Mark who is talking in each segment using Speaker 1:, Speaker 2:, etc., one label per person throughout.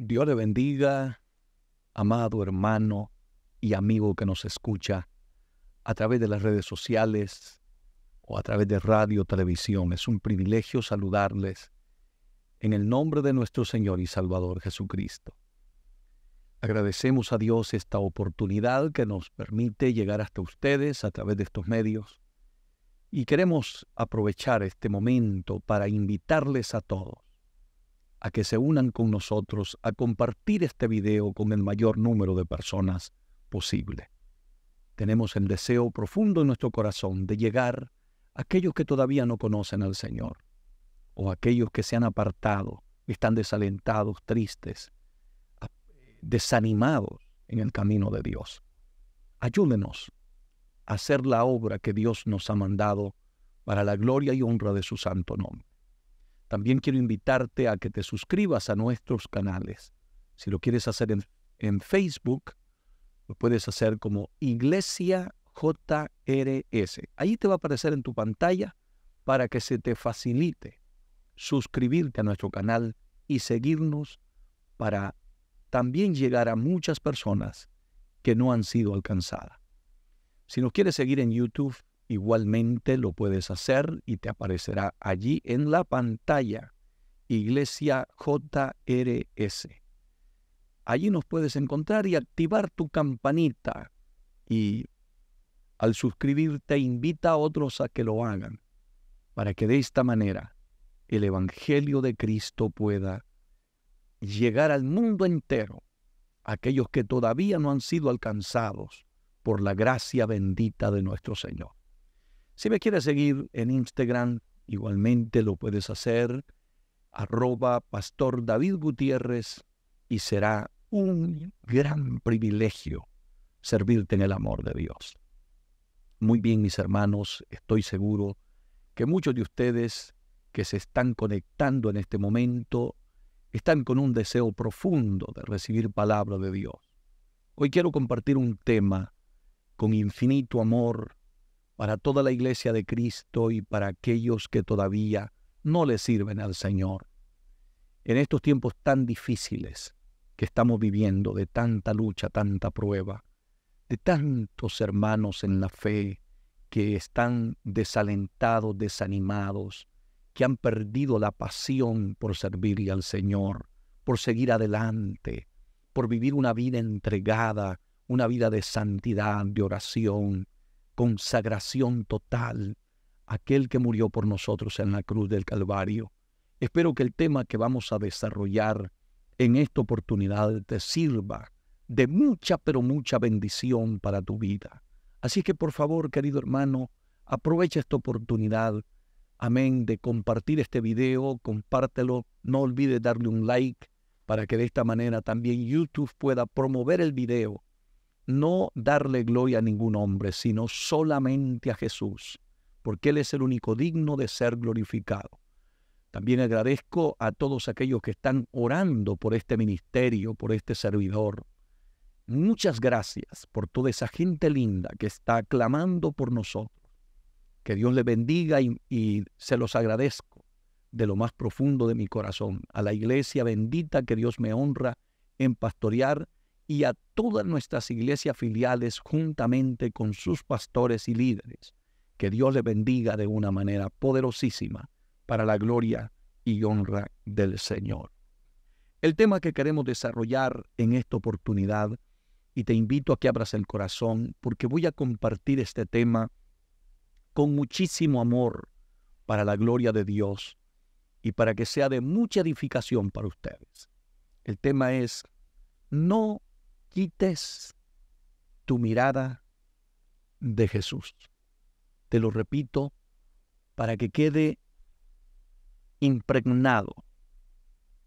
Speaker 1: Dios le bendiga, amado hermano y amigo que nos escucha a través de las redes sociales o a través de radio, televisión. Es un privilegio saludarles en el nombre de nuestro Señor y Salvador Jesucristo. Agradecemos a Dios esta oportunidad que nos permite llegar hasta ustedes a través de estos medios y queremos aprovechar este momento para invitarles a todos a que se unan con nosotros a compartir este video con el mayor número de personas posible. Tenemos el deseo profundo en nuestro corazón de llegar a aquellos que todavía no conocen al Señor, o aquellos que se han apartado, están desalentados, tristes, desanimados en el camino de Dios. Ayúdenos a hacer la obra que Dios nos ha mandado para la gloria y honra de su santo nombre. También quiero invitarte a que te suscribas a nuestros canales. Si lo quieres hacer en, Facebook, lo puedes hacer como Iglesia JRS. Ahí te va a aparecer en tu pantalla para que se te facilite suscribirte a nuestro canal y seguirnos para también llegar a muchas personas que no han sido alcanzadas. Si nos quieres seguir en YouTube, Igualmente lo puedes hacer y te aparecerá allí en la pantalla Iglesia JRS. Allí nos puedes encontrar y activar tu campanita y al suscribirte invita a otros a que lo hagan para que de esta manera el Evangelio de Cristo pueda llegar al mundo entero, aquellos que todavía no han sido alcanzados por la gracia bendita de nuestro Señor. Si me quieres seguir en Instagram, igualmente lo puedes hacer, arroba Pastor David Gutiérrez, y será un gran privilegio servirte en el amor de Dios. Muy bien, mis hermanos, estoy seguro que muchos de ustedes que se están conectando en este momento están con un deseo profundo de recibir palabra de Dios. Hoy quiero compartir un tema con infinito amor para toda la iglesia de Cristo y para aquellos que todavía no le sirven al Señor. En estos tiempos tan difíciles que estamos viviendo, de tanta lucha, tanta prueba, de tantos hermanos en la fe que están desalentados, desanimados, que han perdido la pasión por servirle al Señor, por seguir adelante, por vivir una vida entregada, una vida de santidad, de oración, consagración total aquel que murió por nosotros en la cruz del Calvario. Espero que el tema que vamos a desarrollar en esta oportunidad te sirva de mucha, pero mucha bendición para tu vida. Así que por favor, querido hermano, aprovecha esta oportunidad, amén, de compartir este video, compártelo, no olvides darle un like para que de esta manera también YouTube pueda promover el video no darle gloria a ningún hombre, sino solamente a Jesús, porque Él es el único digno de ser glorificado. También agradezco a todos aquellos que están orando por este ministerio, por este servidor. Muchas gracias por toda esa gente linda que está clamando por nosotros. Que Dios les bendiga y, y se los agradezco de lo más profundo de mi corazón. A la iglesia bendita que Dios me honra en pastorear y a todas nuestras iglesias filiales juntamente con sus pastores y líderes. Que Dios les bendiga de una manera poderosísima para la gloria y honra del Señor. El tema que queremos desarrollar en esta oportunidad, y te invito a que abras el corazón, porque voy a compartir este tema con muchísimo amor para la gloria de Dios y para que sea de mucha edificación para ustedes. El tema es, no quites tu mirada de Jesús. Te lo repito para que quede impregnado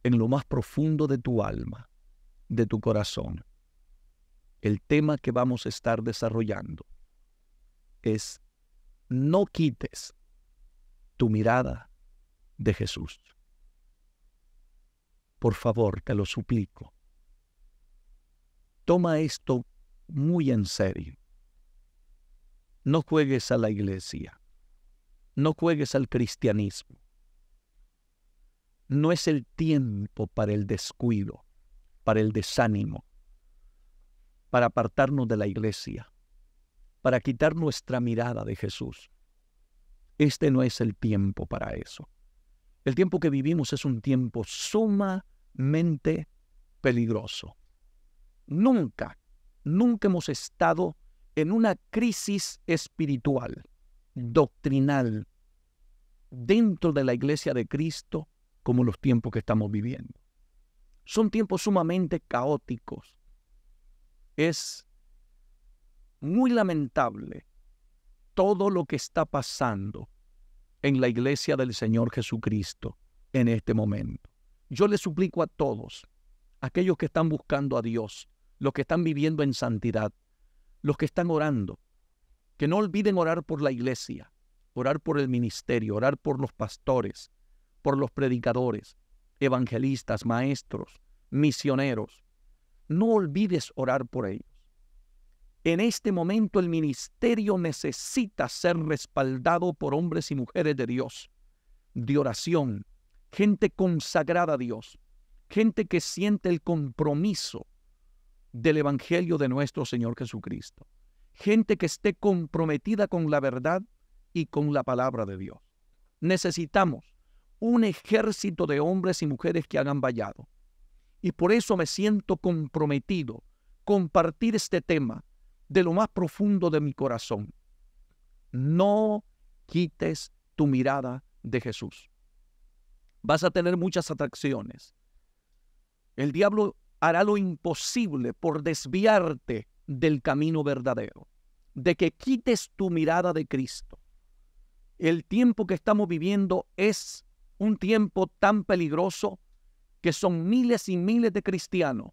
Speaker 1: en lo más profundo de tu alma, de tu corazón. El tema que vamos a estar desarrollando es no quites tu mirada de Jesús. Por favor, te lo suplico Toma esto muy en serio. No juegues a la iglesia. No juegues al cristianismo. No es el tiempo para el descuido, para el desánimo, para apartarnos de la iglesia, para quitar nuestra mirada de Jesús. Este no es el tiempo para eso. El tiempo que vivimos es un tiempo sumamente peligroso. Nunca, nunca hemos estado en una crisis espiritual, doctrinal, dentro de la iglesia de Cristo como los tiempos que estamos viviendo. Son tiempos sumamente caóticos. Es muy lamentable todo lo que está pasando en la iglesia del Señor Jesucristo en este momento. Yo le suplico a todos aquellos que están buscando a Dios, los que están viviendo en santidad, los que están orando. Que no olviden orar por la iglesia, orar por el ministerio, orar por los pastores, por los predicadores, evangelistas, maestros, misioneros. No olvides orar por ellos. En este momento el ministerio necesita ser respaldado por hombres y mujeres de Dios, de oración, gente consagrada a Dios, gente que siente el compromiso del Evangelio de nuestro Señor Jesucristo, gente que esté comprometida con la verdad y con la palabra de Dios. Necesitamos un ejército de hombres y mujeres que hagan vallado. Y por eso me siento comprometido compartir este tema de lo más profundo de mi corazón. No quites tu mirada de Jesús. Vas a tener muchas atracciones, el diablo hará lo imposible por desviarte del camino verdadero, de que quites tu mirada de Cristo. El tiempo que estamos viviendo es un tiempo tan peligroso que son miles y miles de cristianos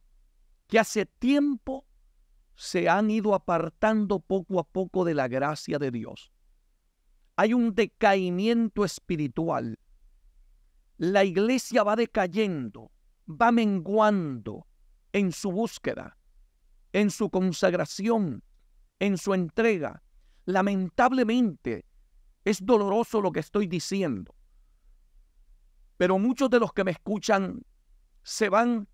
Speaker 1: que hace tiempo se han ido apartando poco a poco de la gracia de Dios. Hay un decaimiento espiritual. La iglesia va decayendo va menguando en su búsqueda, en su consagración, en su entrega. Lamentablemente, es doloroso lo que estoy diciendo. Pero muchos de los que me escuchan se van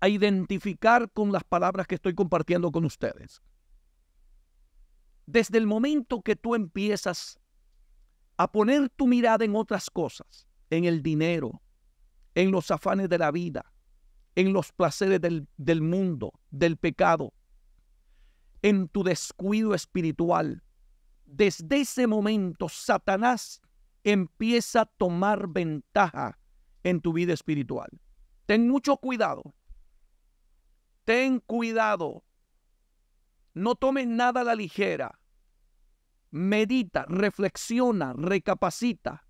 Speaker 1: a identificar con las palabras que estoy compartiendo con ustedes. Desde el momento que tú empiezas a poner tu mirada en otras cosas, en el dinero, en los afanes de la vida, en los placeres del, mundo, del pecado, en tu descuido espiritual. Desde ese momento, Satanás empieza a tomar ventaja en tu vida espiritual. Ten mucho cuidado. Ten cuidado. No tomes nada a la ligera. Medita, reflexiona, recapacita.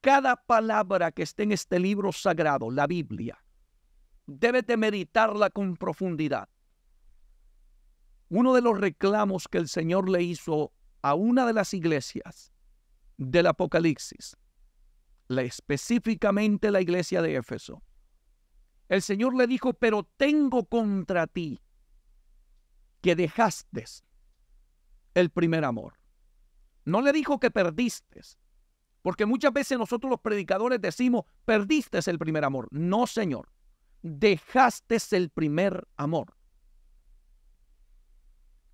Speaker 1: Cada palabra que esté en este libro sagrado, la Biblia, debes meditarla con profundidad. Uno de los reclamos que el Señor le hizo a una de las iglesias del Apocalipsis, específicamente la iglesia de Éfeso, el Señor le dijo, pero tengo contra ti que dejaste el primer amor. No le dijo que perdiste, porque muchas veces nosotros los predicadores decimos, perdiste el primer amor. No, Señor, dejaste el primer amor.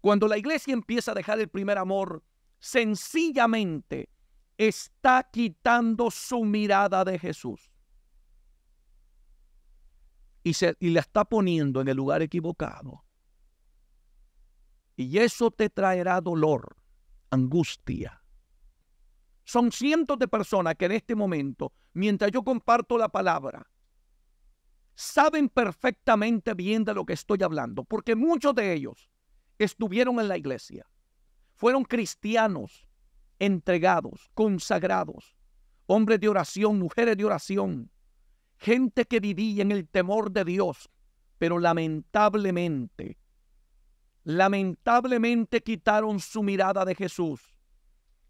Speaker 1: Cuando la iglesia empieza a dejar el primer amor, sencillamente está quitando su mirada de Jesús. Y, se, la está poniendo en el lugar equivocado. Y eso te traerá dolor, angustia, son cientos de personas que en este momento, mientras yo comparto la palabra, saben perfectamente bien de lo que estoy hablando, porque muchos de ellos estuvieron en la iglesia, fueron cristianos, entregados, consagrados, hombres de oración, mujeres de oración, gente que vivía en el temor de Dios, pero lamentablemente, lamentablemente quitaron su mirada de Jesús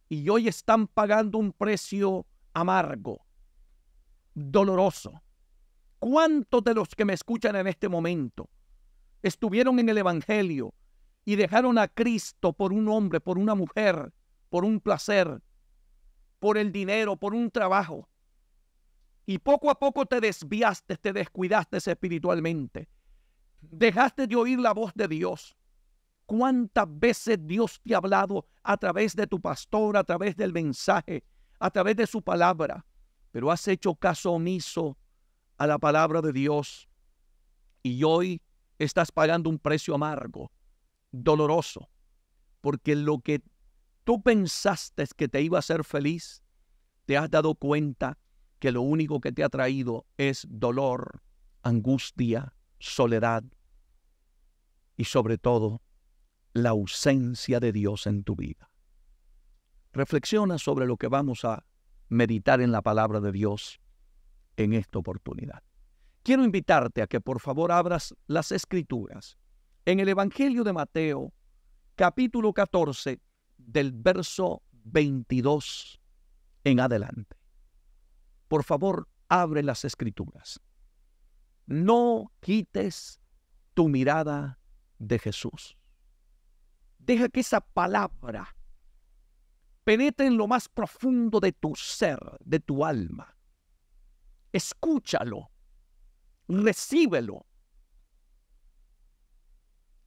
Speaker 1: y hoy están pagando un precio amargo, doloroso. ¿Cuántos de los que me escuchan en este momento estuvieron en el Evangelio y dejaron a Cristo por un hombre, por una mujer, por un placer, por el dinero, por un trabajo? Y poco a poco te desviaste, te descuidaste espiritualmente. Dejaste de oír la voz de Dios. ¿Cuántas veces Dios te ha hablado a través de tu pastor, a través del mensaje, a través de su palabra? Pero has hecho caso omiso a la palabra de Dios y hoy estás pagando un precio amargo, doloroso, porque lo que tú pensaste que te iba a hacer feliz, te has dado cuenta que lo único que te ha traído es dolor, angustia, soledad y sobre todo la ausencia de Dios en tu vida. Reflexiona sobre lo que vamos a meditar en la palabra de Dios en esta oportunidad. Quiero invitarte a que por favor abras las escrituras en el Evangelio de Mateo, capítulo 14, del verso 22 en adelante. Por favor, abre las escrituras. No quites tu mirada de Jesús. Deja que esa palabra penetre en lo más profundo de tu ser, de tu alma. Escúchalo, recíbelo.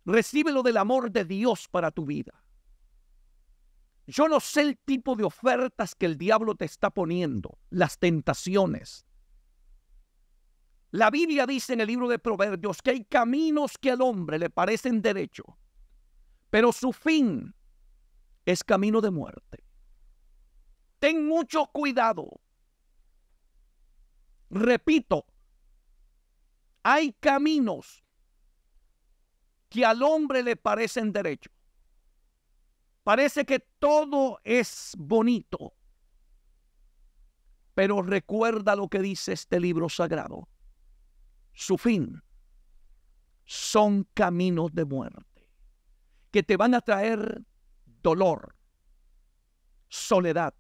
Speaker 1: Recíbelo del amor de Dios para tu vida. Yo no sé el tipo de ofertas que el diablo te está poniendo, las tentaciones. La Biblia dice en el libro de Proverbios que hay caminos que al hombre le parecen derecho, pero su fin es camino de muerte. Ten mucho cuidado. Repito, hay caminos que al hombre le parecen derechos. Parece que todo es bonito. Pero recuerda lo que dice este libro sagrado. Su fin son caminos de muerte que te van a traer dolor, soledad,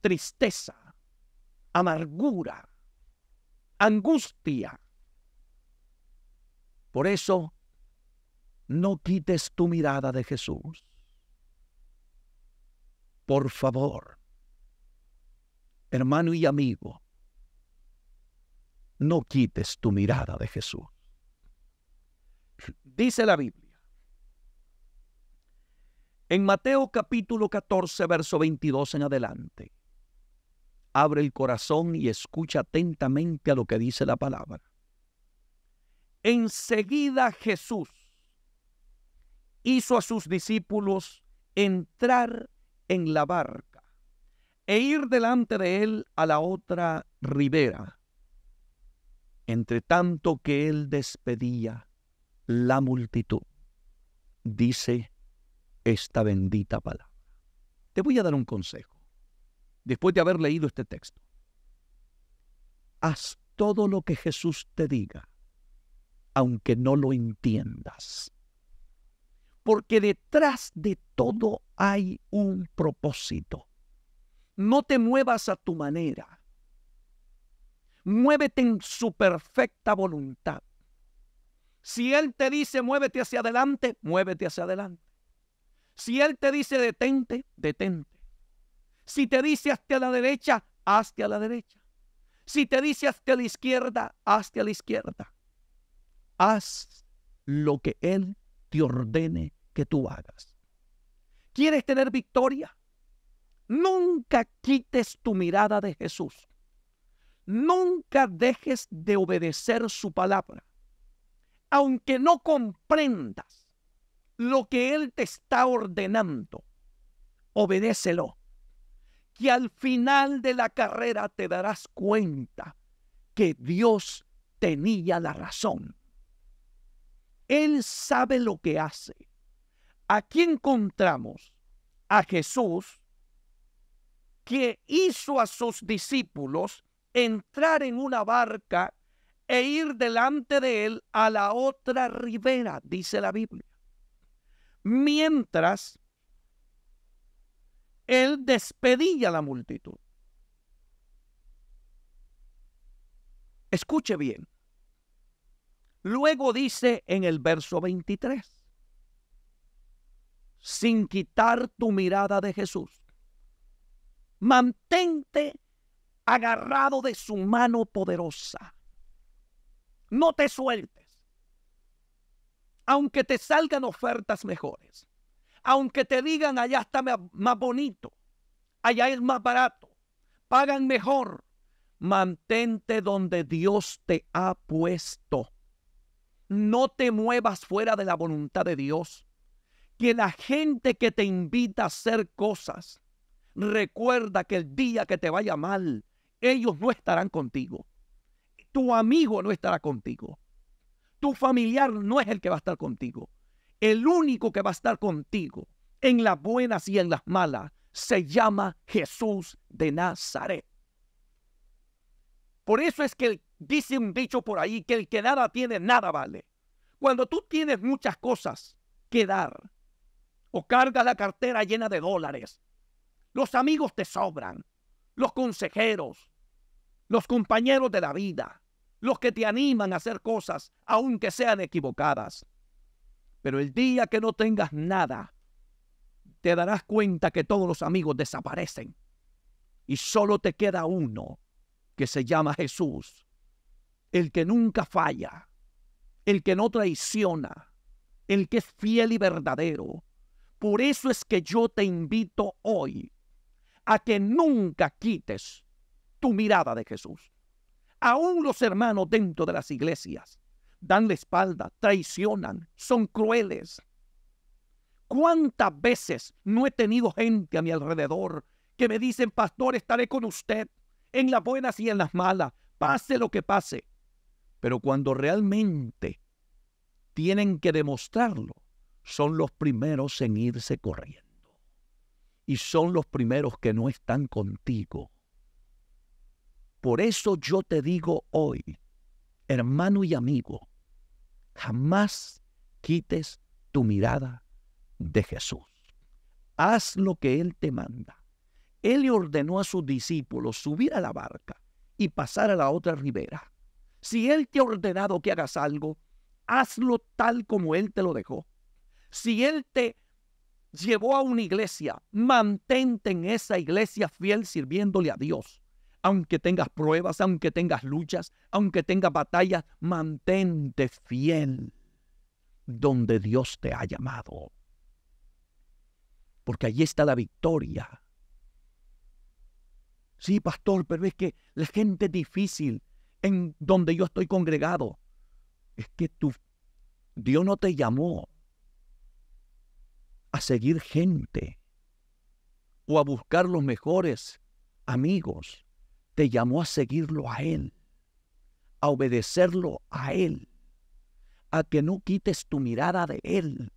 Speaker 1: tristeza, amargura, angustia. Por eso, no quites tu mirada de Jesús. Por favor, hermano y amigo, no quites tu mirada de Jesús. Dice la Biblia en Mateo capítulo 14, verso 22 en adelante. Abre el corazón y escucha atentamente a lo que dice la palabra. Enseguida Jesús hizo a sus discípulos entrar en la barca e ir delante de él a la otra ribera, entre tanto que él despedía la multitud. Dice esta bendita palabra. Te voy a dar un consejo, después de haber leído este texto. Haz todo lo que Jesús te diga, aunque no lo entiendas. Porque detrás de todo hay un propósito. No te muevas a tu manera. Muévete en su perfecta voluntad. Si Él te dice muévete hacia adelante, muévete hacia adelante. Si Él te dice detente, detente. Si te dice hazte a la derecha, hazte a la derecha. Si te dice hazte a la izquierda, hazte a la izquierda. Haz lo que Él te ordene que tú hagas. ¿Quieres tener victoria? Nunca quites tu mirada de Jesús. Nunca dejes de obedecer su palabra. Aunque no comprendas lo que Él te está ordenando, obedécelo. Que al final de la carrera te darás cuenta que Dios tenía la razón. Él sabe lo que hace. Aquí encontramos a Jesús que hizo a sus discípulos entrar en una barca e ir delante de él a la otra ribera, dice la Biblia mientras él despedía a la multitud. Escuche bien. Luego dice en el verso 23, sin quitar tu mirada de Jesús, mantente agarrado de su mano poderosa. No te sueltes aunque te salgan ofertas mejores, aunque te digan allá está más bonito, allá es más barato, pagan mejor, mantente donde Dios te ha puesto. No te muevas fuera de la voluntad de Dios. Que la gente que te invita a hacer cosas, recuerda que el día que te vaya mal, ellos no estarán contigo. Tu amigo no estará contigo. Tu familiar no es el que va a estar contigo. El único que va a estar contigo en las buenas y en las malas se llama Jesús de Nazaret. Por eso es que dice un dicho por ahí que el que nada tiene, nada vale. Cuando tú tienes muchas cosas que dar o cargas la cartera llena de dólares, los amigos te sobran, los consejeros, los compañeros de la vida, los que te animan a hacer cosas, aunque sean equivocadas. Pero el día que no tengas nada, te darás cuenta que todos los amigos desaparecen y solo te queda uno que se llama Jesús, el que nunca falla, el que no traiciona, el que es fiel y verdadero. Por eso es que yo te invito hoy a que nunca quites tu mirada de Jesús. Aún los hermanos dentro de las iglesias dan la espalda, traicionan, son crueles. ¿Cuántas veces no he tenido gente a mi alrededor que me dicen, pastor, estaré con usted en las buenas y en las malas, pase lo que pase? Pero cuando realmente tienen que demostrarlo, son los primeros en irse corriendo. Y son los primeros que no están contigo por eso yo te digo hoy, hermano y amigo, jamás quites tu mirada de Jesús. Haz lo que Él te manda. Él le ordenó a sus discípulos subir a la barca y pasar a la otra ribera. Si Él te ha ordenado que hagas algo, hazlo tal como Él te lo dejó. Si Él te llevó a una iglesia, mantente en esa iglesia fiel sirviéndole a Dios aunque tengas pruebas, aunque tengas luchas, aunque tengas batallas, mantente fiel donde Dios te ha llamado. Porque allí está la victoria. Sí, pastor, pero es que la gente difícil en donde yo estoy congregado, es que tú, Dios no te llamó a seguir gente o a buscar los mejores amigos te llamó a seguirlo a Él, a obedecerlo a Él, a que no quites tu mirada de Él.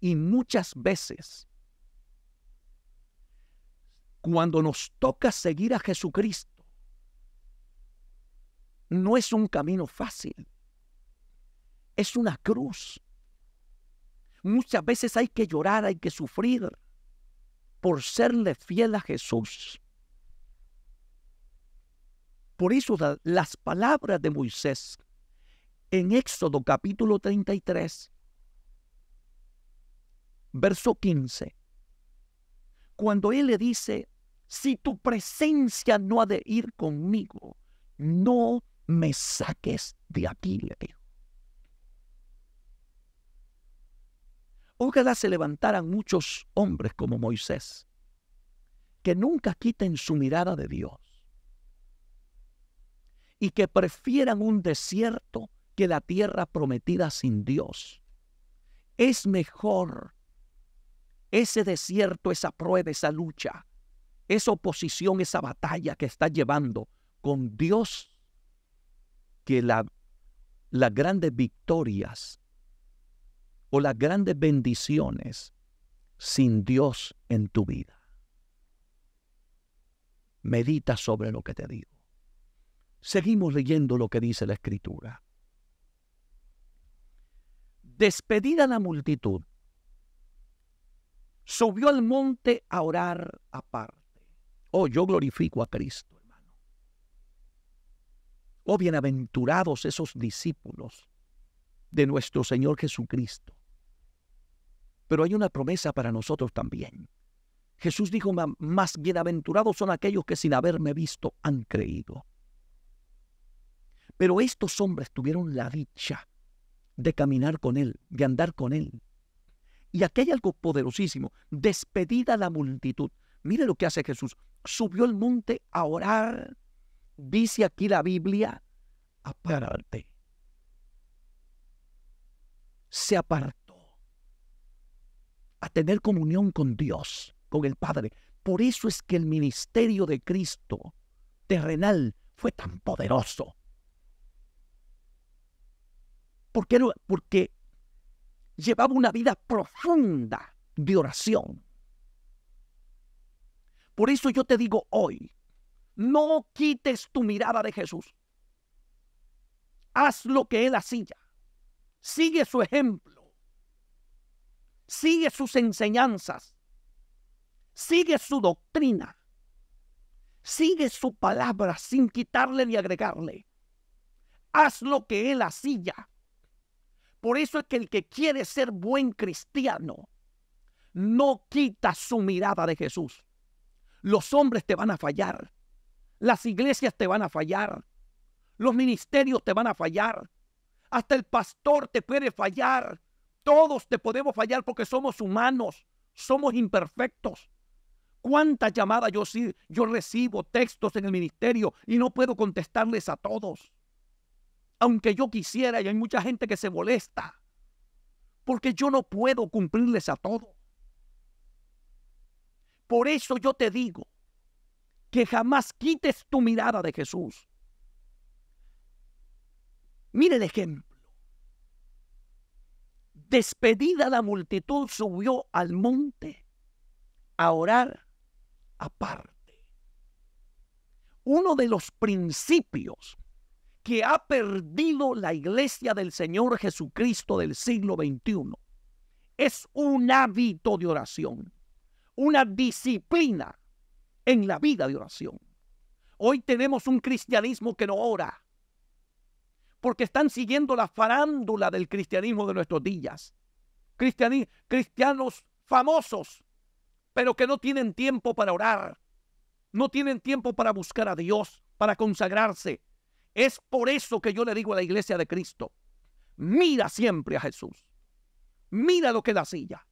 Speaker 1: Y muchas veces, cuando nos toca seguir a Jesucristo, no es un camino fácil, es una cruz. Muchas veces hay que llorar, hay que sufrir por serle fiel a Jesús. Por eso las palabras de Moisés en Éxodo capítulo 33, verso 15, cuando él le dice, si tu presencia no ha de ir conmigo, no me saques de aquí, le Ojalá se levantaran muchos hombres como Moisés, que nunca quiten su mirada de Dios y que prefieran un desierto que la tierra prometida sin Dios. Es mejor ese desierto, esa prueba, esa lucha, esa oposición, esa batalla que estás llevando con Dios, que la, las grandes victorias o las grandes bendiciones sin Dios en tu vida. Medita sobre lo que te digo. Seguimos leyendo lo que dice la escritura. Despedida la multitud, subió al monte a orar aparte. Oh, yo glorifico a Cristo, hermano. Oh, bienaventurados esos discípulos de nuestro Señor Jesucristo. Pero hay una promesa para nosotros también. Jesús dijo, más bienaventurados son aquellos que sin haberme visto han creído. Pero estos hombres tuvieron la dicha de caminar con Él, de andar con Él. Y aquí algo poderosísimo. Despedida la multitud. Mire lo que hace Jesús. Subió al monte a orar. Dice aquí la Biblia, aparte. Se apartó a tener comunión con Dios, con el Padre. Por eso es que el ministerio de Cristo terrenal fue tan poderoso porque llevaba una vida profunda de oración. Por eso yo te digo hoy, no quites tu mirada de Jesús. Haz lo que Él hacía. Sigue su ejemplo. Sigue sus enseñanzas. Sigue su doctrina. Sigue su palabra sin quitarle ni agregarle. Haz lo que Él hacía. Por eso es que el que quiere ser buen cristiano no quita su mirada de Jesús. Los hombres te van a fallar. Las iglesias te van a fallar. Los ministerios te van a fallar. Hasta el pastor te puede fallar. Todos te podemos fallar porque somos humanos, somos imperfectos. ¿Cuántas llamadas yo, yo recibo, textos en el ministerio y no puedo contestarles a todos? aunque yo quisiera, y hay mucha gente que se molesta, porque yo no puedo cumplirles a todos. Por eso yo te digo que jamás quites tu mirada de Jesús. Mire el ejemplo. Despedida la multitud, subió al monte a orar aparte. Uno de los principios que ha perdido la iglesia del Señor Jesucristo del siglo XXI. Es un hábito de oración, una disciplina en la vida de oración. Hoy tenemos un cristianismo que no ora, porque están siguiendo la farándula del cristianismo de nuestros días. cristianos famosos, pero que no tienen tiempo para orar, no tienen tiempo para buscar a Dios, para consagrarse, es por eso que yo le digo a la iglesia de Cristo, mira siempre a Jesús. Mira lo que da silla.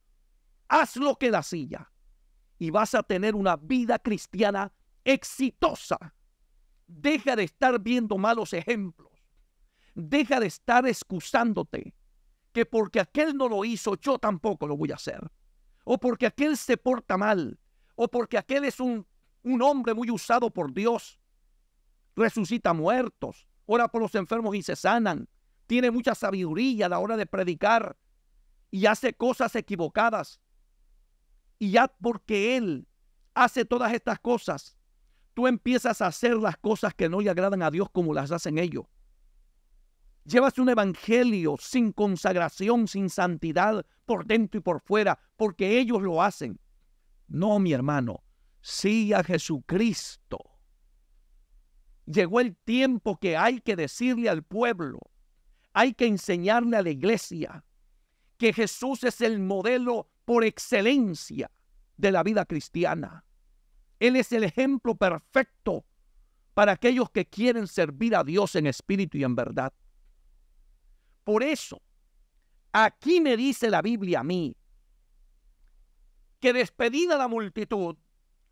Speaker 1: Haz lo que da silla. Y vas a tener una vida cristiana exitosa. Deja de estar viendo malos ejemplos. Deja de estar excusándote que porque aquel no lo hizo, yo tampoco lo voy a hacer. O porque aquel se porta mal. O porque aquel es un, un hombre muy usado por Dios resucita muertos, ora por los enfermos y se sanan, tiene mucha sabiduría a la hora de predicar y hace cosas equivocadas. Y ya porque Él hace todas estas cosas, tú empiezas a hacer las cosas que no le agradan a Dios como las hacen ellos. Llevas un evangelio sin consagración, sin santidad, por dentro y por fuera, porque ellos lo hacen. No, mi hermano, sí a Jesucristo Llegó el tiempo que hay que decirle al pueblo, hay que enseñarle a la iglesia que Jesús es el modelo por excelencia de la vida cristiana. Él es el ejemplo perfecto para aquellos que quieren servir a Dios en espíritu y en verdad. Por eso, aquí me dice la Biblia a mí, que despedida la multitud,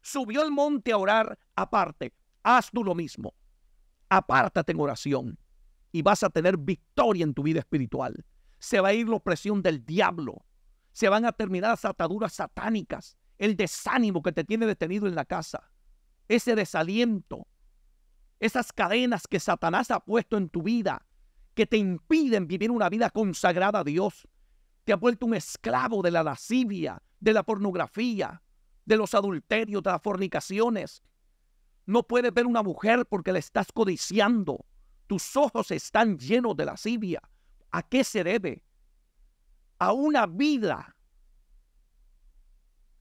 Speaker 1: subió al monte a orar aparte. Haz tú lo mismo apártate en oración y vas a tener victoria en tu vida espiritual. Se va a ir la opresión del diablo. Se van a terminar las ataduras satánicas, el desánimo que te tiene detenido en la casa, ese desaliento, esas cadenas que Satanás ha puesto en tu vida, que te impiden vivir una vida consagrada a Dios. Te ha vuelto un esclavo de la lascivia, de la pornografía, de los adulterios, de las fornicaciones, no puedes ver una mujer porque la estás codiciando. Tus ojos están llenos de lascivia. ¿A qué se debe? A una vida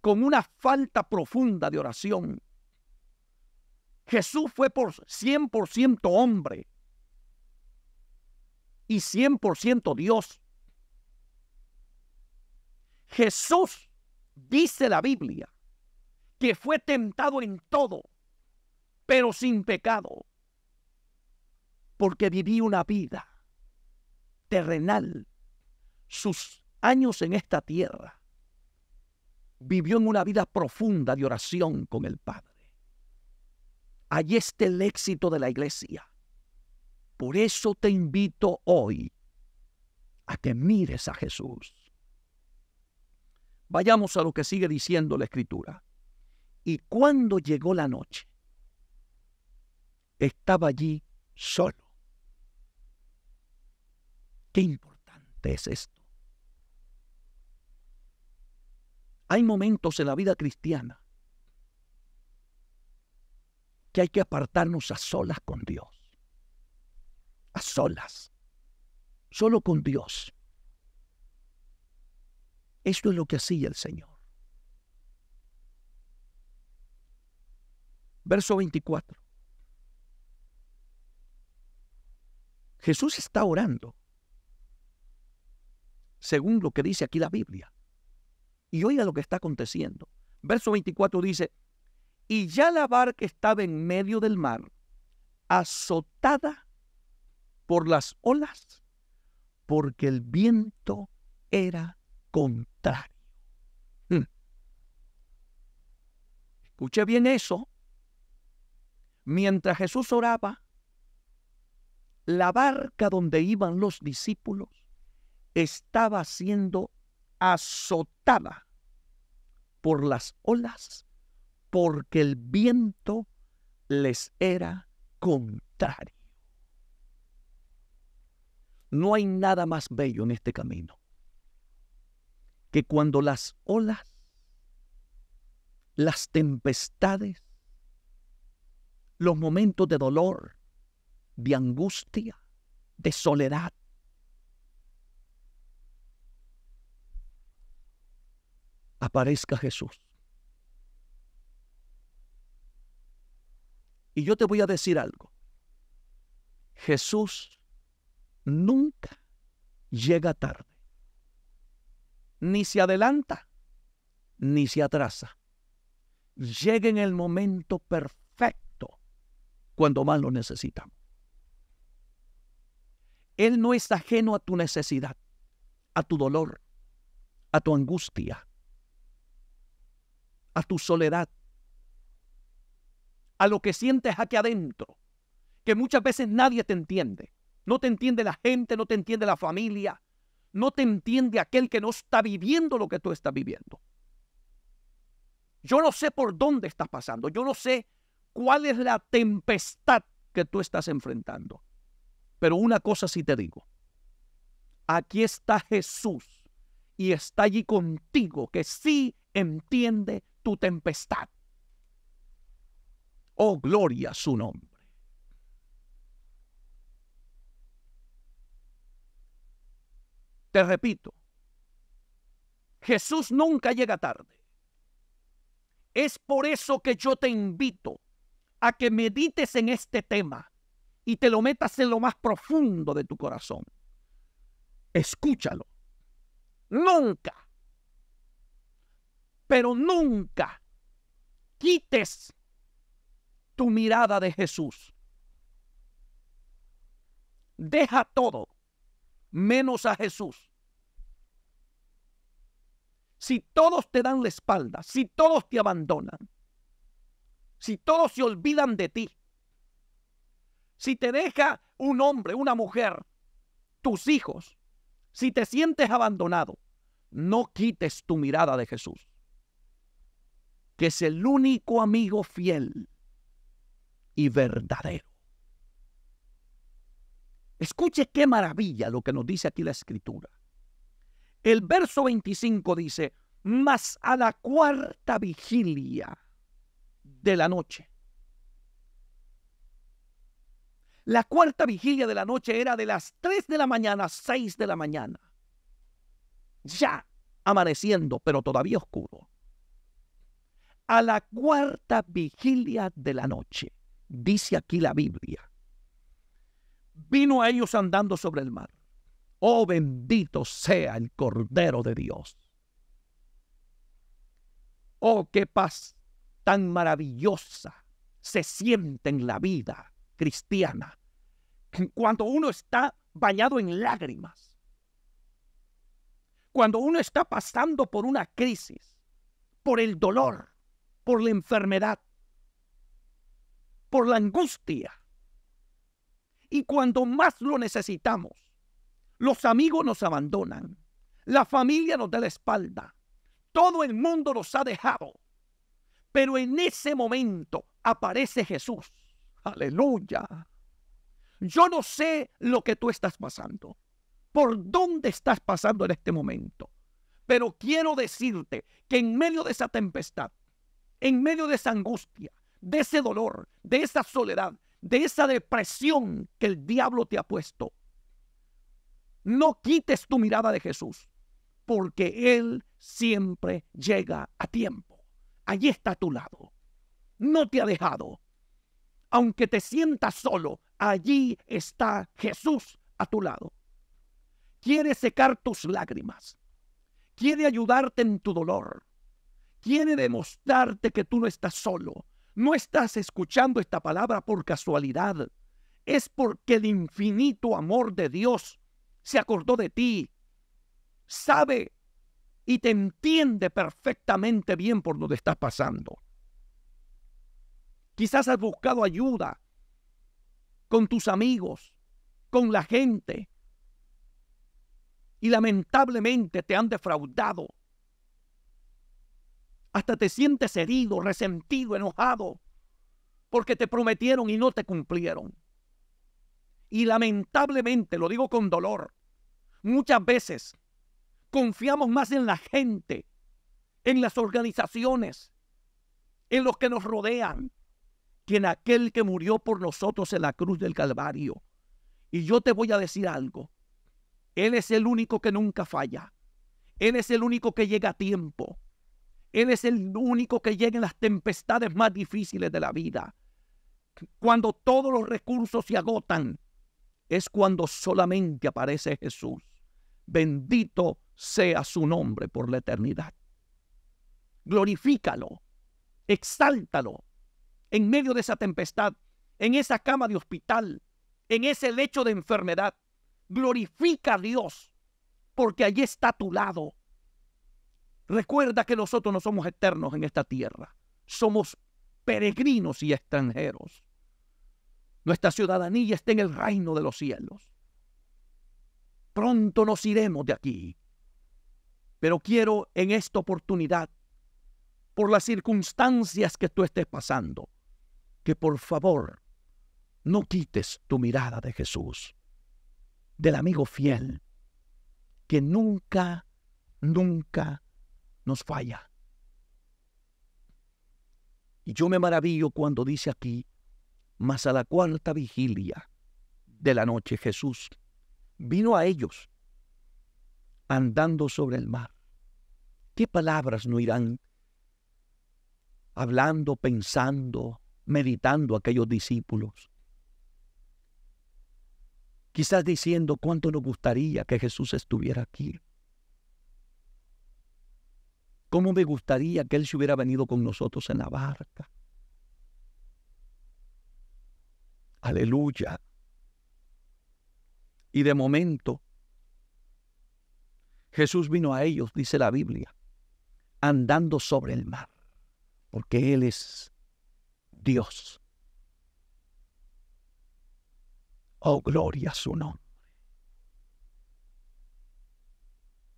Speaker 1: con una falta profunda de oración. Jesús fue por 100% hombre y 100% Dios. Jesús, dice la Biblia, que fue tentado en todo, pero sin pecado, porque viví una vida terrenal, sus años en esta tierra, vivió en una vida profunda de oración con el Padre. Allí está el éxito de la iglesia. Por eso te invito hoy a que mires a Jesús. Vayamos a lo que sigue diciendo la Escritura. Y cuando llegó la noche, estaba allí solo. Qué importante es esto. Hay momentos en la vida cristiana que hay que apartarnos a solas con Dios. A solas. Solo con Dios. Esto es lo que hacía el Señor. Verso 24. Jesús está orando, según lo que dice aquí la Biblia. Y oiga lo que está aconteciendo. Verso 24 dice, y ya la barca estaba en medio del mar, azotada por las olas, porque el viento era contrario. Hmm. Escuché bien eso. Mientras Jesús oraba, la barca donde iban los discípulos estaba siendo azotada por las olas porque el viento les era contrario. No hay nada más bello en este camino que cuando las olas, las tempestades, los momentos de dolor, de angustia, de soledad. Aparezca Jesús. Y yo te voy a decir algo. Jesús nunca llega tarde. Ni se adelanta, ni se atrasa. Llega en el momento perfecto cuando más lo necesitamos. Él no es ajeno a tu necesidad, a tu dolor, a tu angustia, a tu soledad, a lo que sientes aquí adentro, que muchas veces nadie te entiende. No te entiende la gente, no te entiende la familia, no te entiende aquel que no está viviendo lo que tú estás viviendo. Yo no sé por dónde estás pasando, yo no sé cuál es la tempestad que tú estás enfrentando. Pero una cosa sí te digo, aquí está Jesús y está allí contigo que sí entiende tu tempestad. Oh, gloria a su nombre. Te repito, Jesús nunca llega tarde. Es por eso que yo te invito a que medites en este tema y te lo metas en lo más profundo de tu corazón. Escúchalo. Nunca, pero nunca quites tu mirada de Jesús. Deja todo, menos a Jesús. Si todos te dan la espalda, si todos te abandonan, si todos se olvidan de ti, si te deja un hombre, una mujer, tus hijos, si te sientes abandonado, no quites tu mirada de Jesús, que es el único amigo fiel y verdadero. Escuche qué maravilla lo que nos dice aquí la escritura. El verso 25 dice, mas a la cuarta vigilia de la noche, La cuarta vigilia de la noche era de las 3 de la mañana a 6 de la mañana. Ya amaneciendo, pero todavía oscuro. A la cuarta vigilia de la noche, dice aquí la Biblia, vino a ellos andando sobre el mar. Oh bendito sea el Cordero de Dios. Oh, qué paz tan maravillosa se siente en la vida cristiana, cuando uno está bañado en lágrimas, cuando uno está pasando por una crisis, por el dolor, por la enfermedad, por la angustia, y cuando más lo necesitamos, los amigos nos abandonan, la familia nos da la espalda, todo el mundo nos ha dejado, pero en ese momento aparece Jesús Aleluya. Yo no sé lo que tú estás pasando, por dónde estás pasando en este momento, pero quiero decirte que en medio de esa tempestad, en medio de esa angustia, de ese dolor, de esa soledad, de esa depresión que el diablo te ha puesto, no quites tu mirada de Jesús, porque Él siempre llega a tiempo. Allí está a tu lado. No te ha dejado. Aunque te sientas solo, allí está Jesús a tu lado. Quiere secar tus lágrimas. Quiere ayudarte en tu dolor. Quiere demostrarte que tú no estás solo. No estás escuchando esta palabra por casualidad. Es porque el infinito amor de Dios se acordó de ti. Sabe y te entiende perfectamente bien por donde estás pasando. Quizás has buscado ayuda con tus amigos, con la gente. Y lamentablemente te han defraudado. Hasta te sientes herido, resentido, enojado, porque te prometieron y no te cumplieron. Y lamentablemente, lo digo con dolor, muchas veces confiamos más en la gente, en las organizaciones, en los que nos rodean, aquel que murió por nosotros en la cruz del Calvario. Y yo te voy a decir algo. Él es el único que nunca falla. Él es el único que llega a tiempo. Él es el único que llega en las tempestades más difíciles de la vida. Cuando todos los recursos se agotan, es cuando solamente aparece Jesús. Bendito sea su nombre por la eternidad. Glorifícalo, exáltalo, en medio de esa tempestad, en esa cama de hospital, en ese lecho de enfermedad. Glorifica a Dios, porque allí está a tu lado. Recuerda que nosotros no somos eternos en esta tierra, somos peregrinos y extranjeros. Nuestra ciudadanía está en el reino de los cielos. Pronto nos iremos de aquí. Pero quiero en esta oportunidad, por las circunstancias que tú estés pasando, que por favor no quites tu mirada de Jesús, del amigo fiel, que nunca, nunca nos falla. Y yo me maravillo cuando dice aquí, mas a la cuarta vigilia de la noche Jesús vino a ellos andando sobre el mar. ¿Qué palabras no irán hablando, pensando, meditando aquellos discípulos. Quizás diciendo cuánto nos gustaría que Jesús estuviera aquí. ¿Cómo me gustaría que Él se hubiera venido con nosotros en la barca? Aleluya. Y de momento, Jesús vino a ellos, dice la Biblia, andando sobre el mar, porque Él es Dios. Oh, gloria a su nombre.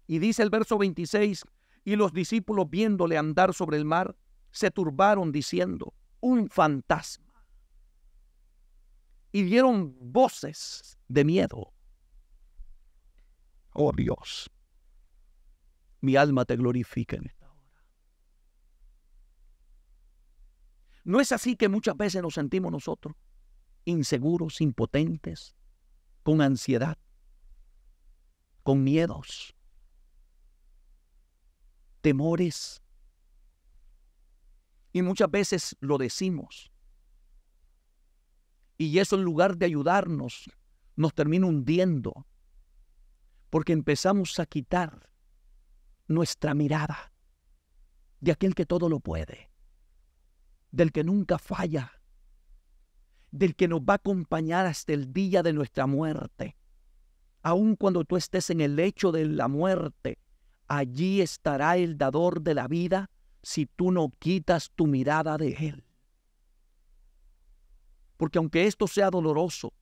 Speaker 1: Y dice el verso 26, y los discípulos viéndole andar sobre el mar, se turbaron diciendo, un fantasma. Y dieron voces de miedo. Oh Dios, mi alma te glorifique. ¿No es así que muchas veces nos sentimos nosotros inseguros, impotentes, con ansiedad, con miedos, temores? Y muchas veces lo decimos. Y eso en lugar de ayudarnos, nos termina hundiendo, porque empezamos a quitar nuestra mirada de aquel que todo lo puede del que nunca falla, del que nos va a acompañar hasta el día de nuestra muerte. Aun cuando tú estés en el lecho de la muerte, allí estará el dador de la vida si tú no quitas tu mirada de él. Porque aunque esto sea doloroso,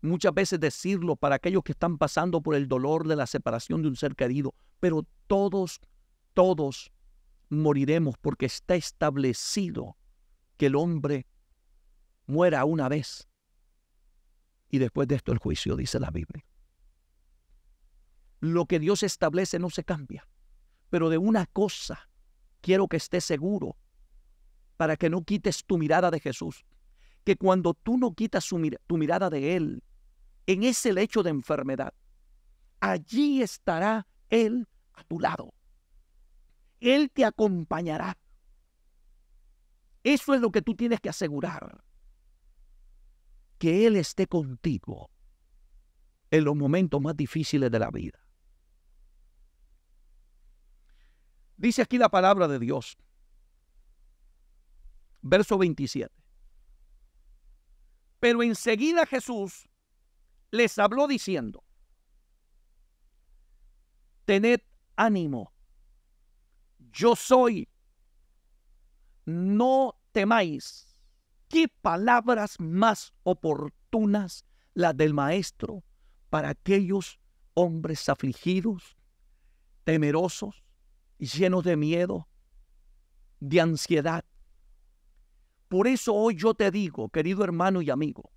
Speaker 1: muchas veces decirlo para aquellos que están pasando por el dolor de la separación de un ser querido, pero todos, todos moriremos porque está establecido que el hombre muera una vez. Y después de esto el juicio, dice la Biblia. Lo que Dios establece no se cambia. Pero de una cosa quiero que estés seguro para que no quites tu mirada de Jesús. Que cuando tú no quitas tu mirada de Él, en ese lecho de enfermedad, allí estará Él a tu lado. Él te acompañará. Eso es lo que tú tienes que asegurar. Que Él esté contigo en los momentos más difíciles de la vida. Dice aquí la palabra de Dios. Verso 27. Pero enseguida Jesús les habló diciendo, tened ánimo, yo soy, no temáis. Qué palabras más oportunas las del Maestro para aquellos hombres afligidos, temerosos, llenos de miedo, de ansiedad. Por eso hoy yo te digo, querido hermano y amigo,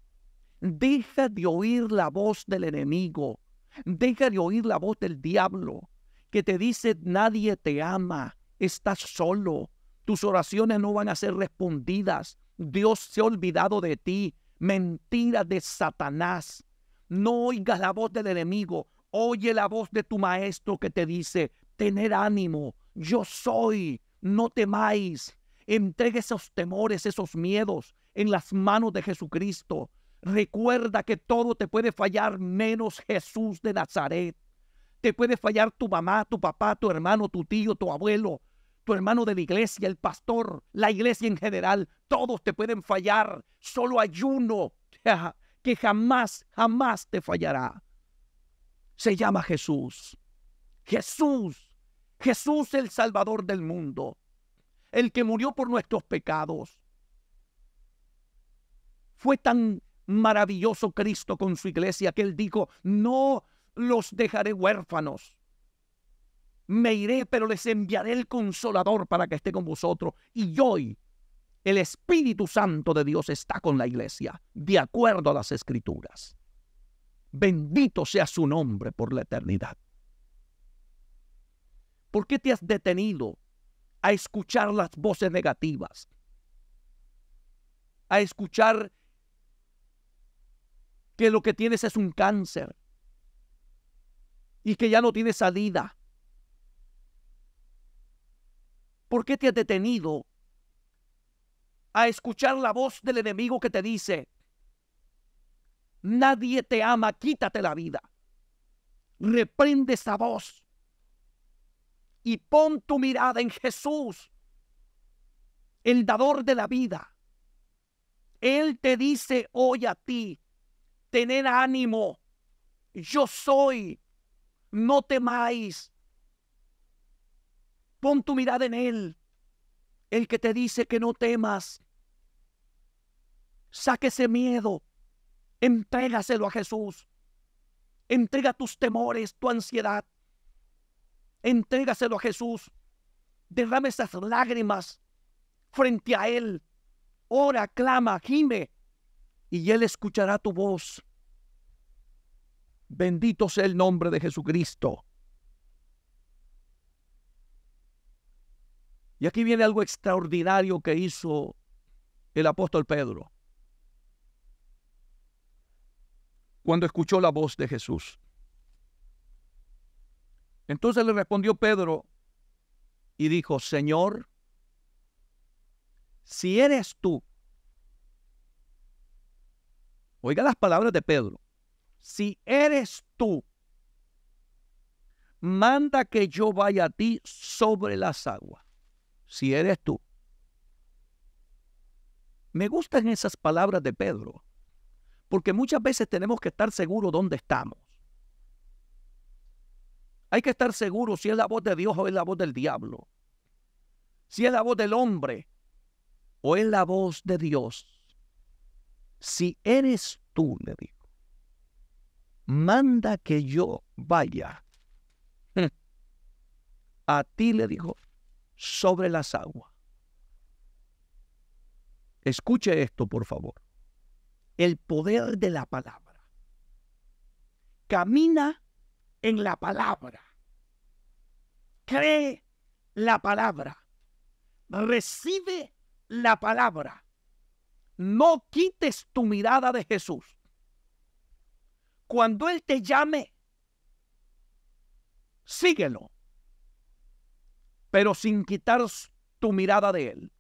Speaker 1: deja de oír la voz del enemigo, deja de oír la voz del diablo que te dice nadie te ama, estás solo, tus oraciones no van a ser respondidas. Dios se ha olvidado de ti. Mentira de Satanás. No oigas la voz del enemigo. Oye la voz de tu maestro que te dice, tener ánimo. Yo soy. No temáis. Entregue esos temores, esos miedos en las manos de Jesucristo. Recuerda que todo te puede fallar menos Jesús de Nazaret. Te puede fallar tu mamá, tu papá, tu hermano, tu tío, tu abuelo tu hermano de la iglesia, el pastor, la iglesia en general, todos te pueden fallar. Solo hay uno que jamás, jamás te fallará. Se llama Jesús. Jesús. Jesús el Salvador del mundo. El que murió por nuestros pecados. Fue tan maravilloso Cristo con su iglesia que él dijo, no los dejaré huérfanos me iré, pero les enviaré el consolador para que esté con vosotros. Y hoy el Espíritu Santo de Dios está con la iglesia, de acuerdo a las escrituras. Bendito sea su nombre por la eternidad. ¿Por qué te has detenido a escuchar las voces negativas? A escuchar que lo que tienes es un cáncer y que ya no tienes salida ¿Por qué te has detenido a escuchar la voz del enemigo que te dice, nadie te ama, quítate la vida? Reprende esa voz y pon tu mirada en Jesús, el dador de la vida. Él te dice hoy a ti, tener ánimo, yo soy, no temáis, Pon tu mirada en Él, el que te dice que no temas. Sáquese miedo, entrégaselo a Jesús. Entrega tus temores, tu ansiedad. Entrégaselo a Jesús. Derrame esas lágrimas frente a Él. Ora, clama, gime, y Él escuchará tu voz. Bendito sea el nombre de Jesucristo. Y aquí viene algo extraordinario que hizo el apóstol Pedro cuando escuchó la voz de Jesús. Entonces le respondió Pedro y dijo, Señor, si eres tú, oiga las palabras de Pedro, si eres tú, manda que yo vaya a ti sobre las aguas si eres tú. Me gustan esas palabras de Pedro, porque muchas veces tenemos que estar seguros dónde estamos. Hay que estar seguros si es la voz de Dios o es la voz del diablo, si es la voz del hombre o es la voz de Dios. Si eres tú, le dijo, manda que yo vaya. A ti le dijo, sobre las aguas. Escuche esto, por favor. El poder de la palabra. Camina en la palabra. Cree la palabra. Recibe la palabra. No quites tu mirada de Jesús. Cuando Él te llame, síguelo pero sin quitar tu mirada de Él.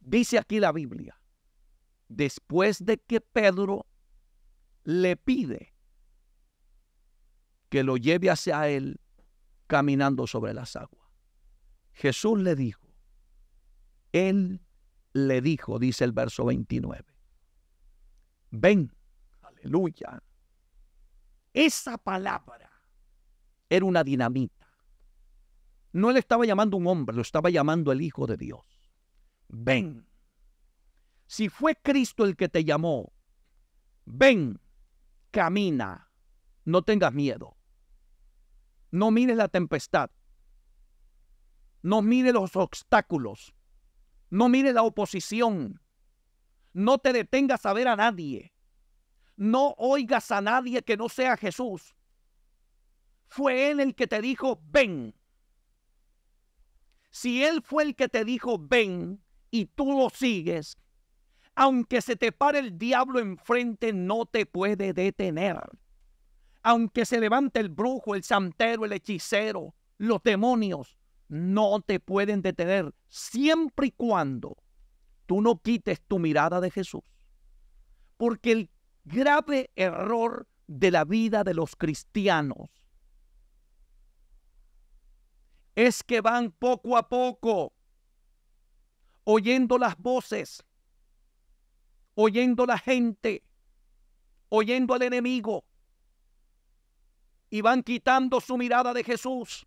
Speaker 1: Dice aquí la Biblia, después de que Pedro le pide que lo lleve hacia Él caminando sobre las aguas, Jesús le dijo, Él le dijo, dice el verso 29, ven, aleluya. Esa palabra era una dinamita. No le estaba llamando un hombre, lo estaba llamando el Hijo de Dios. Ven. Si fue Cristo el que te llamó, ven, camina, no tengas miedo. No mires la tempestad. No mires los obstáculos. No mires la oposición. No te detengas a ver a nadie. No oigas a nadie que no sea Jesús fue Él el que te dijo, ven. Si Él fue el que te dijo, ven, y tú lo sigues, aunque se te pare el diablo enfrente, no te puede detener. Aunque se levante el brujo, el santero, el hechicero, los demonios, no te pueden detener siempre y cuando tú no quites tu mirada de Jesús. Porque el grave error de la vida de los cristianos es que van poco a poco oyendo las voces, oyendo la gente, oyendo al enemigo, y van quitando su mirada de Jesús.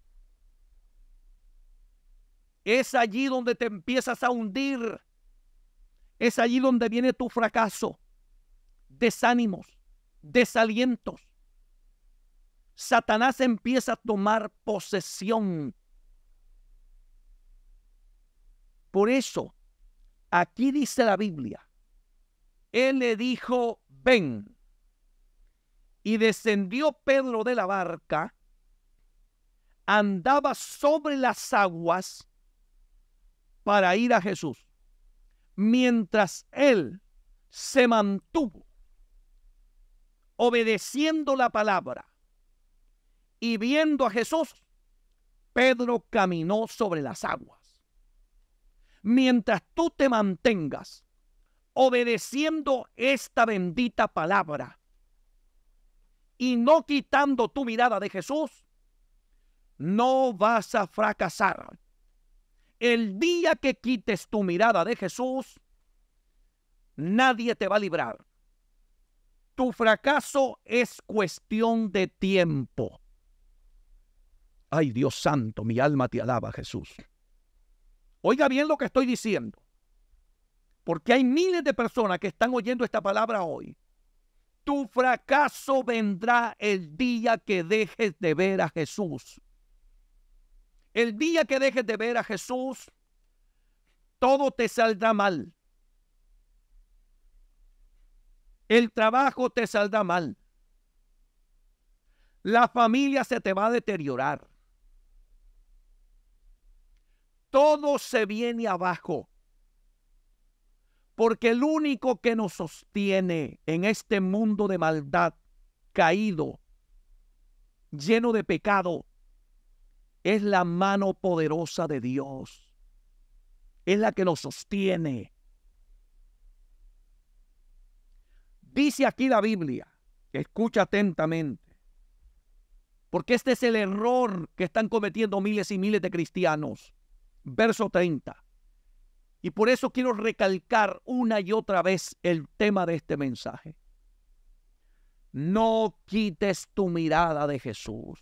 Speaker 1: Es allí donde te empiezas a hundir. Es allí donde viene tu fracaso, desánimos, desalientos. Satanás empieza a tomar posesión Por eso, aquí dice la Biblia, Él le dijo, ven. Y descendió Pedro de la barca, andaba sobre las aguas para ir a Jesús, mientras Él se mantuvo obedeciendo la palabra y viendo a Jesús, Pedro caminó sobre las aguas mientras tú te mantengas obedeciendo esta bendita palabra y no quitando tu mirada de Jesús, no vas a fracasar. El día que quites tu mirada de Jesús, nadie te va a librar. Tu fracaso es cuestión de tiempo. Ay Dios santo, mi alma te alaba Jesús. Oiga bien lo que estoy diciendo, porque hay miles de personas que están oyendo esta palabra hoy. Tu fracaso vendrá el día que dejes de ver a Jesús. El día que dejes de ver a Jesús, todo te saldrá mal. El trabajo te saldrá mal. La familia se te va a deteriorar todo se viene abajo. Porque el único que nos sostiene en este mundo de maldad, caído, lleno de pecado, es la mano poderosa de Dios. Es la que nos sostiene. Dice aquí la Biblia, escucha atentamente, porque este es el error que están cometiendo miles y miles de cristianos verso 30. Y por eso quiero recalcar una y otra vez el tema de este mensaje. No quites tu mirada de Jesús.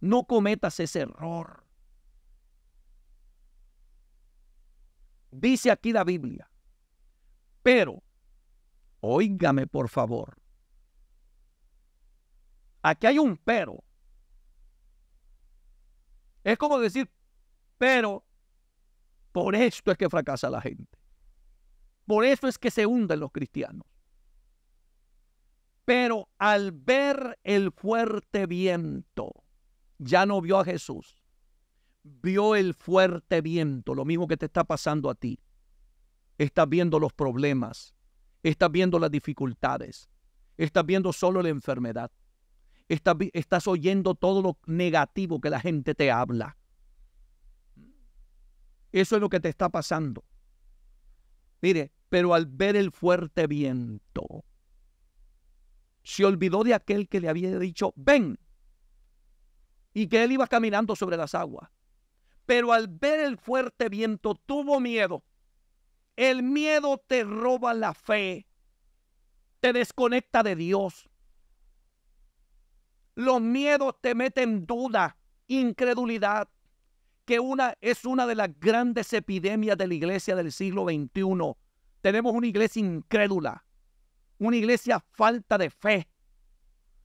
Speaker 1: No cometas ese error. Dice aquí la Biblia, pero, oígame por favor, aquí hay un pero. Es como decir, pero por esto es que fracasa la gente. Por eso es que se hunden los cristianos. Pero al ver el fuerte viento, ya no vio a Jesús, vio el fuerte viento, lo mismo que te está pasando a ti. Estás viendo los problemas, estás viendo las dificultades, estás viendo solo la enfermedad, estás, oyendo todo lo negativo que la gente te habla. Eso es lo que te está pasando. Mire, pero al ver el fuerte viento, se olvidó de aquel que le había dicho, ven, y que él iba caminando sobre las aguas. Pero al ver el fuerte viento tuvo miedo. El miedo te roba la fe, te desconecta de Dios. Los miedos te meten duda, incredulidad que una, es una de las grandes epidemias de la iglesia del siglo XXI. Tenemos una iglesia incrédula, una iglesia falta de fe,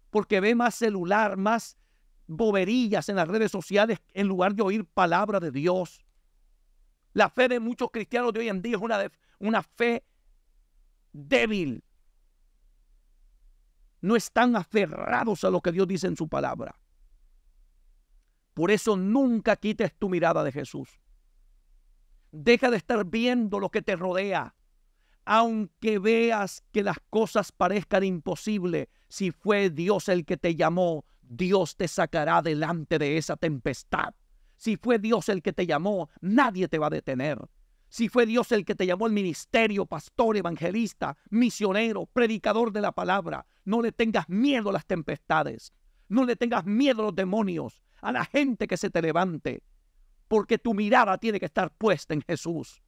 Speaker 1: porque ve más celular, más boberías en las redes sociales en lugar de oír palabra de Dios. La fe de muchos cristianos de hoy en día es una, una fe débil. No están aferrados a lo que Dios dice en su palabra. Por eso nunca quites tu mirada de Jesús. Deja de estar viendo lo que te rodea. Aunque veas que las cosas parezcan imposibles, si fue Dios el que te llamó, Dios te sacará delante de esa tempestad. Si fue Dios el que te llamó, nadie te va a detener. Si fue Dios el que te llamó al ministerio, pastor, evangelista, misionero, predicador de la palabra, no le tengas miedo a las tempestades, no le tengas miedo a los demonios, a la gente que se te levante, porque tu mirada tiene que estar puesta en Jesús.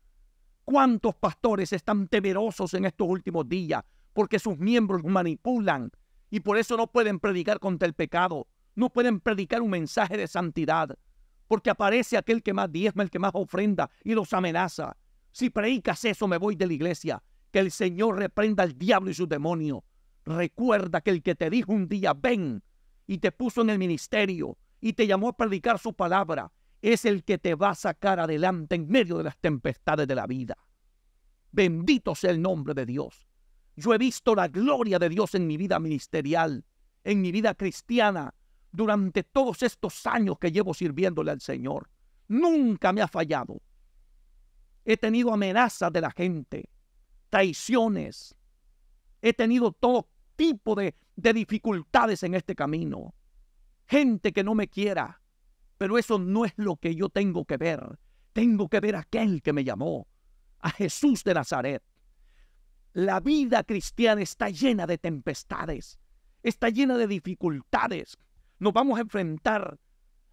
Speaker 1: ¿Cuántos pastores están temerosos en estos últimos días porque sus miembros manipulan y por eso no pueden predicar contra el pecado, no pueden predicar un mensaje de santidad, porque aparece aquel que más diezma, el que más ofrenda y los amenaza. Si predicas eso, me voy de la iglesia. Que el Señor reprenda al diablo y su demonio. Recuerda que el que te dijo un día, ven, y te puso en el ministerio, y te llamó a predicar su palabra, es el que te va a sacar adelante en medio de las tempestades de la vida. Bendito sea el nombre de Dios. Yo he visto la gloria de Dios en mi vida ministerial, en mi vida cristiana, durante todos estos años que llevo sirviéndole al Señor. Nunca me ha fallado. He tenido amenazas de la gente, traiciones. He tenido todo tipo de, dificultades en este camino gente que no me quiera, pero eso no es lo que yo tengo que ver. Tengo que ver a aquel que me llamó, a Jesús de Nazaret. La vida cristiana está llena de tempestades, está llena de dificultades. Nos vamos a enfrentar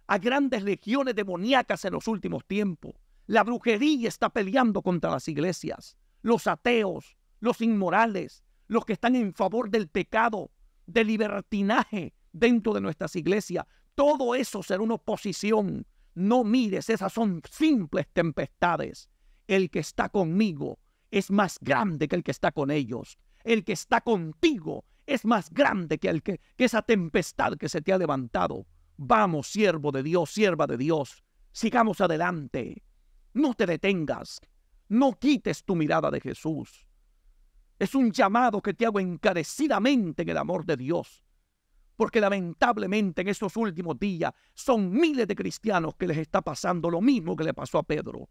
Speaker 1: a grandes legiones demoníacas en los últimos tiempos. La brujería está peleando contra las iglesias, los ateos, los inmorales, los que están en favor del pecado, del libertinaje, dentro de nuestras iglesias. Todo eso será una oposición. No mires, esas son simples tempestades. El que está conmigo es más grande que el que está con ellos. El que está contigo es más grande que, el que, esa tempestad que se te ha levantado. Vamos, siervo de Dios, sierva de Dios, sigamos adelante. No te detengas. No quites tu mirada de Jesús. Es un llamado que te hago encarecidamente en el amor de Dios porque lamentablemente en estos últimos días son miles de cristianos que les está pasando lo mismo que le pasó a Pedro.